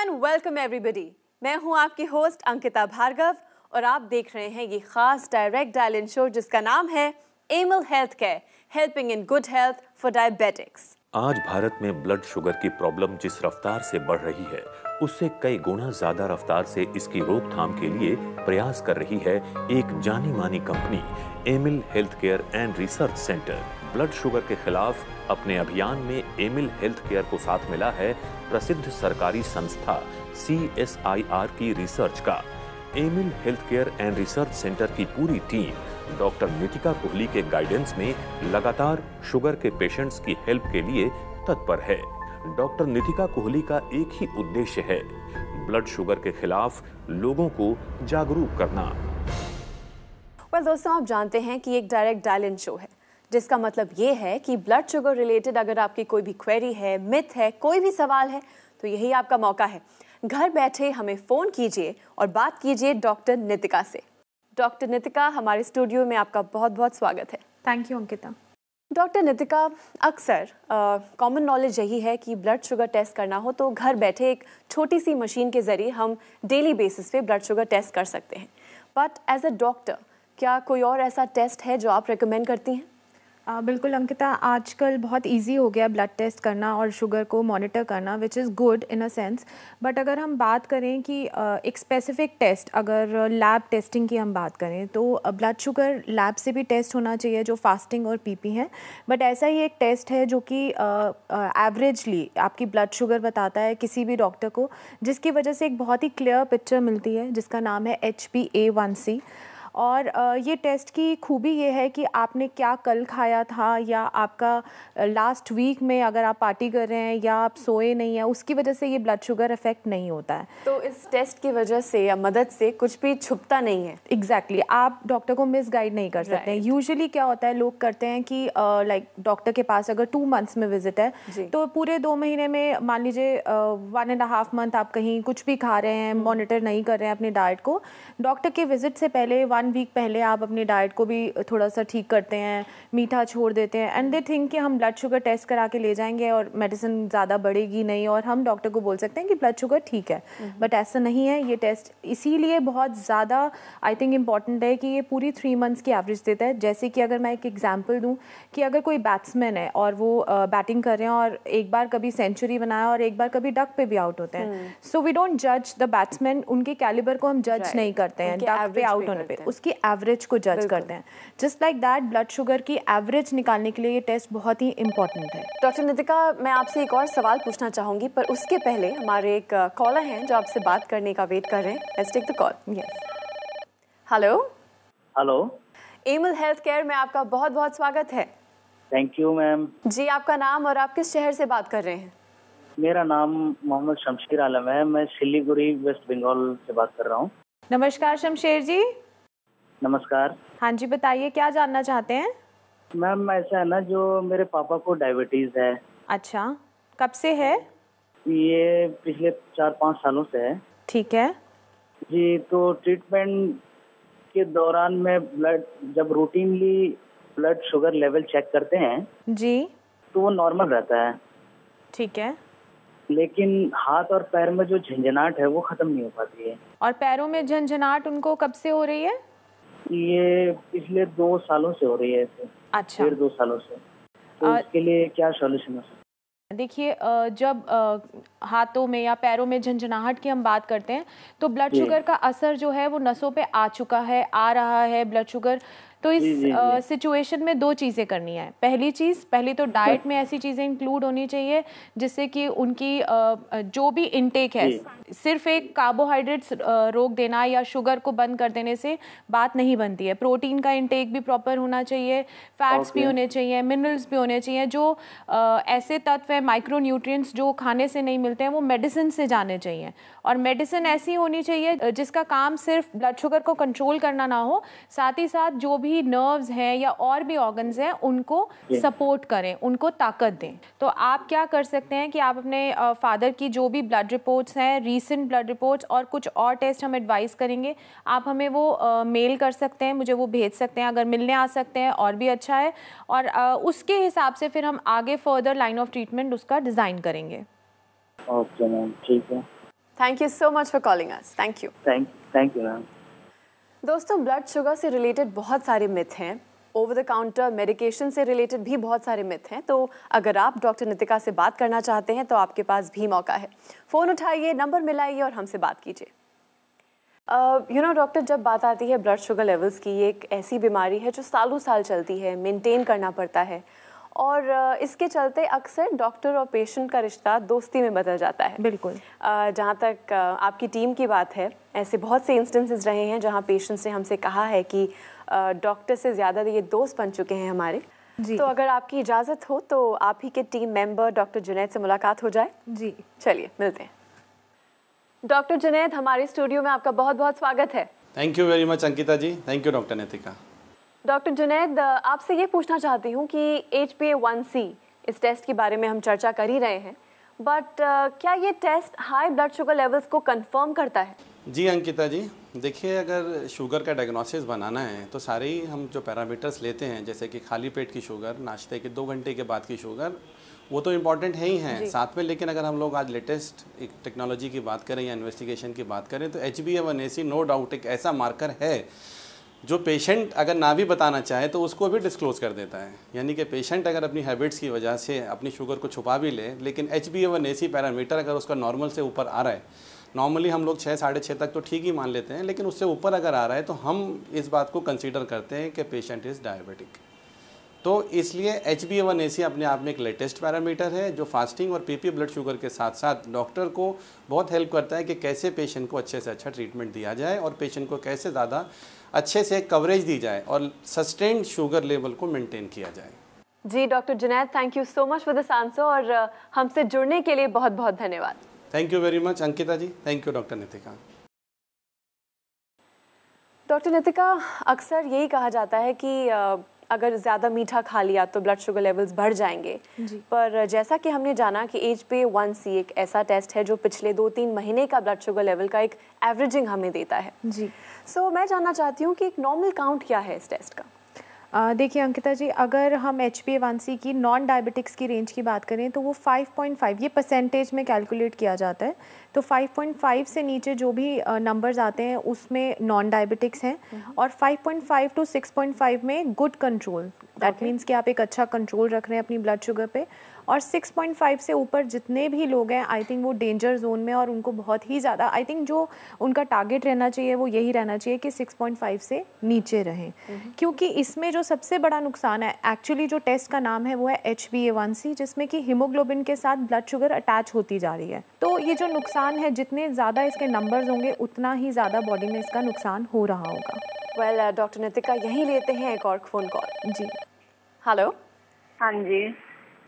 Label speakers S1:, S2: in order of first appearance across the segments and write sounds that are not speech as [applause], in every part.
S1: And welcome everybody मैं हूं आपकी होस्ट अंकिता भार्गव और आप देख रहे हैं ये खास डायरेक्ट डायल इन शो जिसका नाम है Emil health care helping in good health for diabetics
S2: आज भारत में ब्लड शुगर की प्रॉब्लम जिस रफ्तार से बढ़ रही है उससे कई गुना ज्यादा रफ्तार से इसकी रोकथाम के लिए प्रयास कर रही है एक जानी मानी company Emil health care and research centre blood sugar के खिलाफ अपने अभियान में एमिल हेल्थ केयर को साथ मिला है प्रसिद्ध सरकारी संस्था सी की रिसर्च का Emil health care and research centre की पूरी टीम डॉक्टर नितिका कोहली के गाइडेंस में लगातार शुगर के पेशेंट्स की हेल्प के लिए तत्पर है डॉक्टर नितिका कोहली का एक ही उद्देश्य है ब्लड शुगर के खिलाफ लोगों को जागरूक करना
S1: well, दोस्तों आप जानते हैं कि एक डायरेक्ट डायल शो है जिसका मतलब ये है कि ब्लड शुगर रिलेटेड अगर आपकी कोई भी क्वेरी है मिथ है कोई भी सवाल है तो यही आपका मौका है घर बैठे हमें फ़ोन कीजिए और बात कीजिए डॉक्टर नितिका से डॉक्टर नितिका हमारे स्टूडियो में आपका बहुत बहुत स्वागत है thank you Ankita doctor Nitika अक्सर कॉमन नॉलेज यही है कि ब्लड शुगर टेस्ट करना हो तो घर बैठे एक छोटी सी मशीन के ज़रिए हम डेली बेसिस पे ब्लड शुगर टेस्ट कर सकते हैं बट एज अ डॉक्टर क्या कोई और ऐसा टेस्ट है जो आप रिकमेंड करती हैं
S3: आ, बिल्कुल अंकिता आजकल बहुत इजी हो गया ब्लड टेस्ट करना और शुगर को मॉनिटर करना which is good in a sense but अगर हम बात करें कि एक स्पेसिफिक टेस्ट अगर लैब टेस्टिंग की हम बात करें तो ब्लड शुगर लैब से भी टेस्ट होना चाहिए जो फास्टिंग और पीपी हैं बट ऐसा ही एक टेस्ट है जो कि एवरेजली आपकी ब्लड शुगर बताता है किसी भी डॉक्टर को जिसकी वजह से एक बहुत ही क्लियर पिक्चर मिलती है जिसका नाम है H P A one C और ये टेस्ट की खूबी ये है कि आपने क्या कल खाया था या आपका लास्ट वीक में अगर आप पार्टी कर रहे हैं या आप सोए नहीं हैं उसकी वजह से ये ब्लड शुगर इफेक्ट नहीं होता है
S1: तो इस टेस्ट की वजह से या मदद से कुछ भी छुपता नहीं
S3: है एग्जैक्टली exactly, आप डॉक्टर को मिस गाइड नहीं कर सकते right. यूजली क्या होता है लोग करते हैं कि लाइक uh, डॉक्टर like, के पास अगर टू मंथ्स में विजिट है तो पूरे दो महीने में मान लीजिए वन एंड हाफ मंथ आप कहीं कुछ भी खा रहे हैं मॉनिटर हम्म। नहीं कर रहे हैं अपनी डाइट को डॉक्टर के विजिट से पहले वन वीक पहले आप अपनी डाइट को भी थोड़ा सा ठीक करते हैं मीठा छोड़ देते हैं एंड दे थिंक कि हम ब्लड शुगर टेस्ट करा के ले जाएंगे और मेडिसिन ज़्यादा बढ़ेगी नहीं और हम डॉक्टर को बोल सकते हैं कि ब्लड शुगर ठीक है बट हम्म। ऐसा नहीं है ये टेस्ट इसीलिए बहुत ज़्यादा आई थिंक इम्पॉर्टेंट है कि ये पूरी थ्री मंथ्स की एवरेज देता है जैसे कि अगर मैं एक एग्जाम्पल दूँ कि अगर कोई बैट्समैन है और वो बैटिंग कर रहे हैं और एक बार कभी सेंचुरी बनाया और एक बार कभी डक पे भी आउट होते हैं सो वी डोंट जज द बैट्समैन उनके कैलिबर को हम जज नहीं करते हैं डक पे आउट होने पर उसकी एवरेज को जज करते हैं just like that blood sugar की एवरेज निकालने के लिए ये टेस्ट बहुत ही
S1: इंपॉर्टेंट है डॉक्टर नितिका मैं आपसे एक और सवाल पूछना चाहूंगी पर उसके पहले हमारे एक कॉलर हैं जो आपसे बात करने का वेट कर रहे हैं take the call yes hello hello Emil health care में आपका बहुत बहुत स्वागत है थैंक यू मैम जी आपका नाम और आप किस शहर से बात कर रहे हैं
S4: मेरा नाम मोहम्मद शमशेर आलम है मैं सिलीगुड़ी वेस्ट बंगाल से बात कर रहा हूँ
S1: नमस्कार शमशेर
S4: जी नमस्कार
S3: हाँ जी बताइए क्या जानना चाहते हैं
S4: मैम ऐसा है ना जो मेरे पापा को डायबिटीज है
S3: अच्छा कब से है
S4: ये पिछले चार पाँच सालों से है ठीक है जी तो ट्रीटमेंट के दौरान में ब्लड जब routinely blood sugar level check करते हैं जी तो वो नॉर्मल रहता है ठीक है लेकिन हाथ और पैर में जो झंझनाट है वो खत्म नहीं हो पाती है
S3: और पैरों में झंझनाहट उनको कब से हो रही है
S4: ये पिछले दो सालों से हो रही है ऐसे अच्छा फिर दो सालों से तो आ... इसके लिए क्या सोल्यूशन हो सकता
S3: देखिए जब हाथों में या पैरों में झंझनाहट की हम बात करते हैं तो ब्लड शुगर का असर जो है वो नसों पे आ चुका है आ रहा है ब्लड शुगर तो इस सिचुएशन में दो चीज़ें करनी है पहली चीज़ पहली तो डाइट में ऐसी चीज़ें इंक्लूड होनी चाहिए जिससे कि उनकी जो भी इनटेक है सिर्फ एक कार्बोहाइड्रेट्स रोक देना या शुगर को बंद कर देने से बात नहीं बनती है प्रोटीन का इनटेक भी प्रॉपर होना चाहिए फैट्स भी होने चाहिए मिनरल्स भी होने चाहिए जो ऐसे तत्व हैं माइक्रो जो खाने से नहीं मिलते हैं वो मेडिसिन से जाने चाहिए और मेडिसिन ऐसी होनी चाहिए जिसका काम सिर्फ ब्लड शुगर को कंट्रोल करना ना हो साथ ही साथ जो भी भी नर्व्स हैं या और भी ऑर्गन्स हैं उनको सपोर्ट करें उनको ताकत दें तो आप क्या कर सकते हैं कि आप अपने फादर की जो भी ब्लड रिपोर्ट्स हैं रीसेंट ब्लड रिपोर्ट्स और कुछ और टेस्ट हम एडवाइस करेंगे आप हमें वो मेल कर सकते हैं मुझे वो भेज सकते हैं अगर मिलने आ सकते हैं और भी अच्छा है और उसके हिसाब से फिर हम आगे फर्दर लाइन ऑफ ट्रीटमेंट उसका डिज़ाइन करेंगे
S4: ओके मैम ठीक है
S1: thank you so much for calling us thank you
S4: thank thank you ma'am
S1: दोस्तों ब्लड शुगर से रिलेटेड बहुत सारे मिथ हैं ओवर द काउंटर मेडिकेशन से रिलेटेड भी बहुत सारे मिथ हैं तो अगर आप डॉक्टर नितिका से बात करना चाहते हैं तो आपके पास भी मौका है फ़ोन उठाइए नंबर मिलाइए और हमसे बात कीजिए यू नो डॉक्टर जब बात आती है ब्लड शुगर लेवल्स की ये एक ऐसी बीमारी है जो सालों साल चलती है मेंटेन करना पड़ता है और इसके चलते अक्सर डॉक्टर और पेशेंट का रिश्ता दोस्ती में बदल जाता है बिल्कुल जहाँ तक आपकी टीम की बात है ऐसे बहुत से इंस्टेंसेस रहे हैं जहाँ पेशेंट्स ने हमसे कहा है कि डॉक्टर से ज़्यादा ये दोस्त बन चुके हैं हमारे जी तो अगर आपकी इजाज़त हो तो आप ही के टीम मेंबर डॉक्टर जुनैद से मुलाकात हो जाए जी चलिए मिलते हैं डॉक्टर जुनैद हमारे स्टूडियो में आपका बहुत बहुत स्वागत है
S5: thank you very much Ankita ji thank you doctor Netika
S1: doctor Juned आपसे ये पूछना चाहती हूँ कि H P A one C इस टेस्ट के बारे में हम चर्चा कर ही रहे हैं बट uh, क्या ये test high blood sugar levels को कंफर्म करता है
S5: जी अंकिता जी देखिए अगर शुगर का डायग्नोसिस बनाना है तो सारे ही हम जो पैरामीटर्स लेते हैं जैसे कि खाली पेट की शुगर नाश्ते के दो घंटे के बाद की शुगर वो तो इम्पॉर्टेंट है ही हैं साथ में लेकिन अगर हम लोग आज लेटेस्ट एक टेक्नोलॉजी की बात करें या इन्वेस्टिगेशन की बात करें तो H B A one A C no doubt एक ऐसा मार्कर है जो पेशेंट अगर ना भी बताना चाहे तो उसको भी डिस्क्लोज़ कर देता है यानी कि पेशेंट अगर अपनी हैबिट्स की वजह से अपनी शुगर को छुपा भी ले, लेकिन H B one A C parameter अगर उसका नॉर्मल से ऊपर आ रहा है नॉर्मली हम लोग छः साढ़े छः तक तो ठीक ही मान लेते हैं लेकिन उससे ऊपर अगर आ रहा है तो हम इस बात को कंसिडर करते हैं कि पेशेंट इज़ डायबिटिक तो इसलिए H B one A C अपने आप में एक लेटेस्ट पैरामीटर है जो फास्टिंग और पी पी ब्लड शुगर के साथ साथ डॉक्टर को बहुत हेल्प करता है कि कैसे पेशेंट को अच्छे से अच्छा ट्रीटमेंट दिया जाए और पेशेंट को कैसे ज़्यादा अच्छे से कवरेज दी जाए और सस्टेन्ड शुगर लेवल को मेंटेन किया जाए
S1: जी doctor Junaid thank you so much for this answer और uh, हमसे जुड़ने के लिए बहुत बहुत धन्यवाद
S5: thank you very much Ankita ji thank you doctor Nitika
S1: doctor Nitika अक्सर यही कहा जाता है कि uh, अगर ज़्यादा मीठा खा लिया तो ब्लड शुगर लेवल्स बढ़ जाएंगे पर जैसा कि हमने जाना कि एच पे वन सी एक ऐसा टेस्ट है जो पिछले दो तीन महीने का ब्लड शुगर लेवल का एक एवरेजिंग हमें देता है जी सो so, मैं जानना चाहती हूँ कि एक नॉर्मल काउंट क्या है इस टेस्ट का
S3: देखिए अंकिता जी अगर हम एच पी की नॉन डायबिटिक्स की रेंज की बात करें तो वो 5.5 ये परसेंटेज में कैलकुलेट किया जाता है तो 5.5 से नीचे जो भी नंबर्स आते हैं उसमें नॉन डायबिटिक्स हैं हम्म। और 5.5 टू 6.5 में गुड कंट्रोल दैट मीन्स कि आप एक अच्छा कंट्रोल रख रहे हैं अपनी ब्लड शुगर पे और 6.5 से ऊपर जितने भी लोग हैं आई थिंक वो डेंजर जोन में और उनको बहुत ही ज़्यादा आई थिंक जो उनका टारगेट रहना चाहिए वो यही रहना चाहिए कि 6.5 से नीचे रहें हम्म। क्योंकि इसमें जो सबसे बड़ा नुकसान है एक्चुअली जो टेस्ट का नाम है वो है H B A one C जिसमें कि हीमोग्लोबिन के साथ ब्लड शुगर अटैच होती जा रही है तो ये जो नुकसान है जितने ज़्यादा इसके नंबर्स होंगे उतना ही ज़्यादा बॉडी में इसका नुकसान हो रहा होगा
S1: वेल डॉक्टर नितिका यहीं लेते हैं एक और फोन कॉल जी हेलो हाँ जी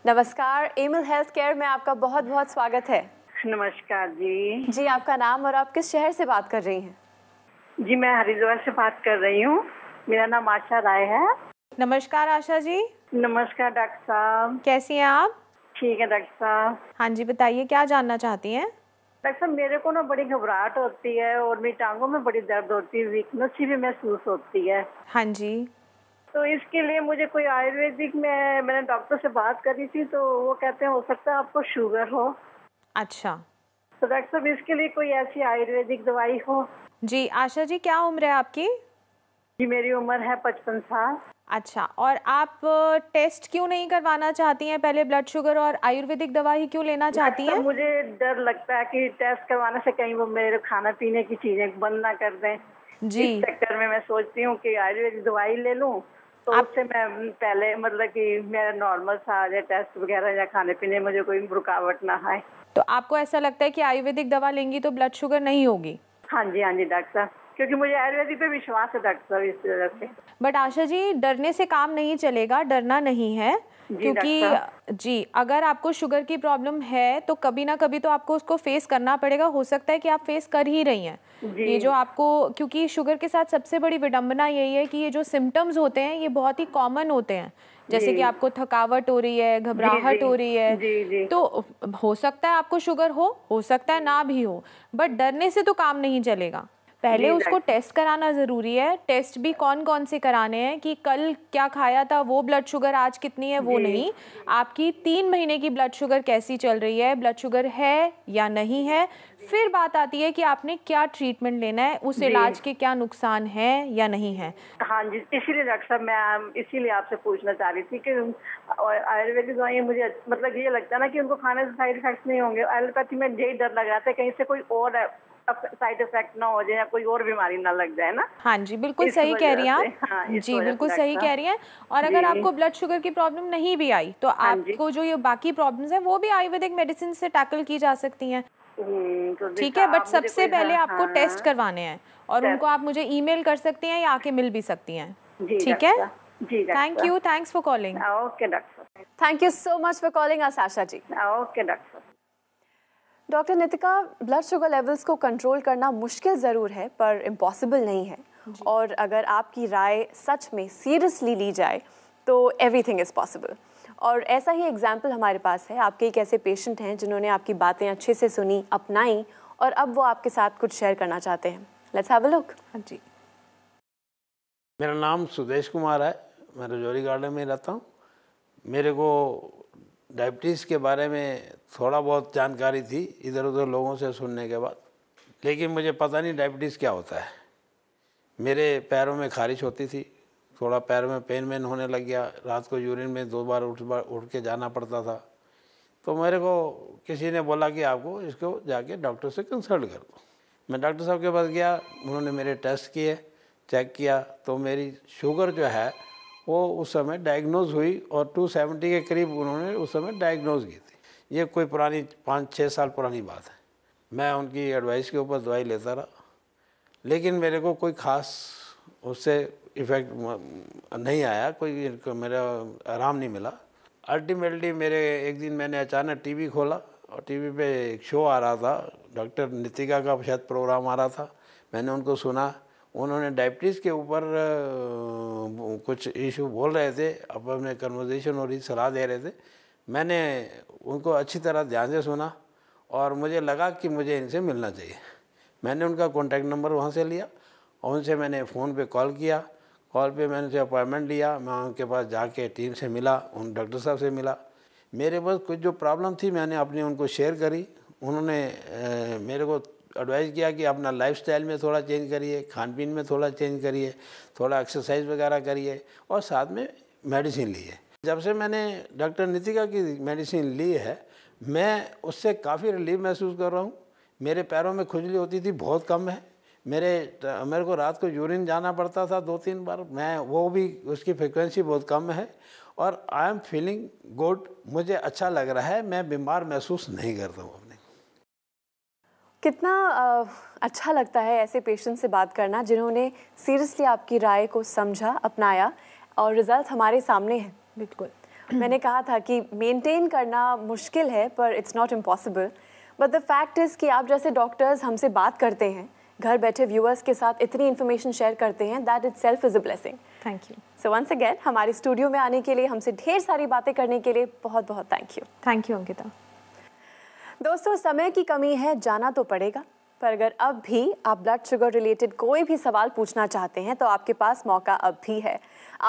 S1: नमस्कार एमल हेल्थ केयर में आपका बहुत बहुत स्वागत है नमस्कार जी जी आपका नाम और आप किस शहर से बात कर रही हैं जी मैं हरिद्वार से बात कर रही हूँ मेरा नाम आशा राय है नमस्कार आशा जी नमस्कार
S3: डॉक्टर साहब कैसी हैं आप ठीक है डॉक्टर साहब हाँ जी बताइए क्या जानना चाहती हैं
S4: डॉक्टर साहब मेरे को ना बड़ी घबराहट होती है और मेरी टांगों में बड़ी दर्द होती है वीकनेस भी महसूस होती है हाँ जी तो इसके लिए मुझे कोई आयुर्वेदिक में मैंने डॉक्टर से बात करी थी तो वो कहते हैं हो सकता है आपको शुगर हो अच्छा तो डॉक्टर साहब इसके लिए कोई ऐसी आयुर्वेदिक दवाई हो जी आशा जी क्या उम्र है आपकी
S3: जी मेरी उम्र है पचपन साल अच्छा और आप टेस्ट क्यों नहीं करवाना चाहती हैं पहले ब्लड शुगर और आयुर्वेदिक दवा ही क्यों लेना चाहती अच्छा, हैं मुझे डर लगता
S4: है कि टेस्ट करवाने से कहीं वो मेरे खाना पीने की चीजें बंद ना कर दें जी सेक्टर चक्कर में मैं सोचती हूँ कि आयुर्वेदिक दवाई ले लूँ तो आप... उससे मैं पहले मतलब कि मेरा नॉर्मल सा या टेस्ट वगैरह या खाने पीने में मुझे कोई रुकावट ना आए
S3: तो आपको ऐसा लगता है कि आयुर्वेदिक दवा लेंगी तो ब्लड शुगर नहीं होगी हाँ जी हाँ जी डॉक्टर साहब
S4: क्योंकि मुझे आयुर्वेदिक पे विश्वास है डॉक्टर साहब इस वजह से
S3: बट आशा जी डरने से काम नहीं चलेगा डरना नहीं है क्योंकि जी अगर आपको शुगर की प्रॉब्लम है तो कभी ना कभी तो आपको उसको फेस करना पड़ेगा हो सकता है कि आप फेस कर ही रही हैं ये जो आपको क्योंकि शुगर के साथ सबसे बड़ी विडंबना यही है कि ये जो सिम्टम्स होते हैं ये बहुत ही कॉमन होते हैं जैसे कि आपको थकावट हो रही है घबराहट हो रही है जी, जी। तो हो सकता है आपको शुगर हो हो सकता है ना भी हो बट डरने से तो काम नहीं चलेगा पहले उसको टेस्ट कराना ज़रूरी है टेस्ट भी कौन कौन से कराने हैं कि कल क्या खाया था वो ब्लड शुगर आज कितनी है वो नहीं आपकी तीन महीने की ब्लड शुगर कैसी चल रही है ब्लड शुगर है या नहीं है फिर बात आती है कि आपने क्या ट्रीटमेंट लेना है उस इलाज के क्या नुकसान है या नहीं है
S4: हाँ जी इसीलिए डॉक्टर साहब मैं इसीलिए आपसे पूछना चाह रही थी कि आयुर्वेदिक दवाइयाँ मुझे मतलब ये लगता है ना कि उनको खाने से साइड इफेक्ट्स नहीं होंगे एलोपैथी में यही डर लग रहा था कहीं से कोई और साइड इफेक्ट ना हो जाए या कोई और बीमारी ना लग जाए ना
S3: हाँ जी बिल्कुल सही कह रही हैं हाँ, जी बिल्कुल सही कह रही हैं और अगर आपको ब्लड शुगर की प्रॉब्लम नहीं भी आई तो हाँ आपको जो ये बाकी प्रॉब्लम्स हैं वो भी आयुर्वेदिक मेडिसिन से टैकल की जा सकती हैं
S4: हम्म, तो ठीक है बट सबसे पहले हाँ, आपको टेस्ट हाँ।
S3: करवाने हैं और उनको आप मुझे ई कर सकती हैं या आके मिल भी सकती हैं ठीक है thank you thanks for calling okay
S1: doctor thank you so much for calling Asha ji okay doctor doctor Nitika blood sugar levels को कंट्रोल करना मुश्किल ज़रूर है पर इम्पॉसिबल नहीं है और अगर आपकी राय सच में सीरियसली ली जाए तो एवरीथिंग इज़ पॉसिबल और ऐसा ही एग्जाम्पल हमारे पास है आपके एक ऐसे पेशेंट हैं जिन्होंने आपकी बातें अच्छे से सुनी अपनाई और अब वो आपके साथ कुछ शेयर करना चाहते हैं लेट्स हैव अ लुक हाँ जी
S6: मेरा नाम सुदेश कुमार है मैं रजौरी गार्डन में रहता हूँ मेरे को डायबिटीज़ के बारे में थोड़ा बहुत जानकारी थी इधर उधर लोगों से सुनने के बाद लेकिन मुझे पता नहीं डायबिटीज़ क्या होता है मेरे पैरों में खारिश होती थी थोड़ा पैर में पेन वेन होने लग गया रात को यूरिन में दो बार उठ बार उठ के जाना पड़ता था तो मेरे को किसी ने बोला कि आपको इसको जाके डॉक्टर से कंसल्ट कर दो मैं डॉक्टर साहब के पास गया उन्होंने मेरे टेस्ट किए चेक किया तो मेरी शुगर जो है वो उस समय डायग्नोज हुई और 270 के करीब उन्होंने उस समय डायग्नोज की थी ये कोई पुरानी पाँच छः साल पुरानी बात है मैं उनकी एडवाइस के ऊपर दवाई लेता रहा लेकिन मेरे को कोई ख़ास उससे इफ़ेक्ट नहीं आया कोई मेरा आराम नहीं मिला अल्टीमेटली मेरे एक दिन मैंने अचानक टीवी खोला और टीवी पे एक शो आ रहा था डॉक्टर नितिका का शायद प्रोग्राम आ रहा था मैंने उनको सुना उन्होंने डायबिटीज़ के ऊपर कुछ इशू बोल रहे थे अपने कन्वर्जेशन और ही सलाह दे रहे थे मैंने उनको अच्छी तरह ध्यान से सुना और मुझे लगा कि मुझे इनसे मिलना चाहिए मैंने उनका कॉन्टैक्ट नंबर वहाँ से लिया और उनसे मैंने फ़ोन पे कॉल किया कॉल पे मैंने उनसे अपॉइंटमेंट लिया मैं उनके पास जाके टीम से मिला उन डॉक्टर साहब से मिला मेरे पास कुछ जो प्रॉब्लम थी मैंने अपनी उनको शेयर करी उन्होंने ए, मेरे को एडवाइज़ किया कि अपना लाइफस्टाइल में थोड़ा चेंज करिए खान पीन में थोड़ा चेंज करिए थोड़ा एक्सरसाइज वगैरह करिए और साथ में मेडिसिन लीजिए जब से मैंने डॉक्टर नितिका की मेडिसिन ली है मैं उससे काफ़ी रिलीफ महसूस कर रहा हूँ मेरे पैरों में खुजली होती थी बहुत कम है मेरे मेरे को रात को यूरिन जाना पड़ता था दो तीन बार मैं वो भी उसकी फ्रिक्वेंसी बहुत कम है और आई एम फीलिंग गुड मुझे अच्छा लग रहा है मैं बीमार महसूस नहीं करता हूँ
S1: कितना अच्छा लगता है ऐसे पेशेंट से बात करना जिन्होंने सीरियसली आपकी राय को समझा अपनाया और रिजल्ट हमारे सामने है बिल्कुल [clears throat] मैंने कहा था कि मेंटेन करना मुश्किल है पर it's not impossible but the fact is कि आप जैसे डॉक्टर्स हमसे बात करते हैं घर बैठे व्यूअर्स के साथ इतनी इन्फॉर्मेशन शेयर करते हैं that itself is a blessing thank you so once again हमारे स्टूडियो में आने के लिए हमसे ढेर सारी बातें करने के लिए बहुत बहुत thank you thank you Ankita दोस्तों समय की कमी है जाना तो पड़ेगा पर अगर अब भी आप ब्लड शुगर रिलेटेड कोई भी सवाल पूछना चाहते हैं तो आपके पास मौका अब भी है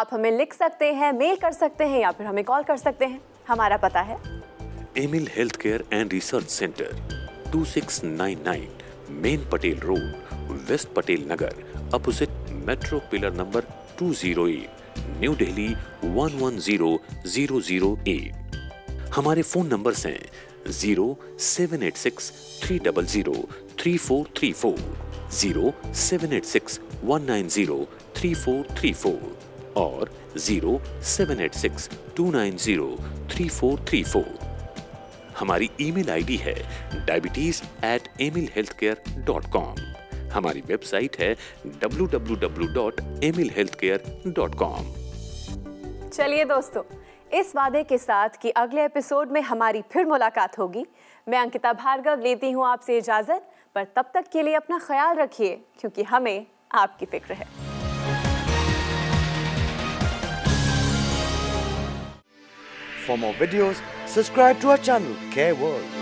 S1: आप हमें लिख सकते हैं मेल कर सकते हैं या फिर हमें कॉल कर सकते हैं हमारा पता है
S2: Emil health care and research centre 2699 main Patel road west Patel Nagar opposite metro pillar number 208 new Delhi 110008 हमारे फोन नंबर्स हैं zero seven eight six three double zero three four three four zero seven eight six one nine zero three four three four और zero seven eight six two nine zero three four three four हमारी email ID है diabetes at Emil health care dot com हमारी website है W W W dot Emil health care dot com
S1: चलिए दोस्तों इस वादे के साथ कि अगले एपिसोड में हमारी फिर मुलाकात होगी मैं अंकिता भार्गव लेती हूँ आपसे इजाज़त पर तब तक के लिए अपना ख्याल रखिए क्योंकि हमें आपकी फिक्र है
S2: For more videos, subscribe to our channel, Care World.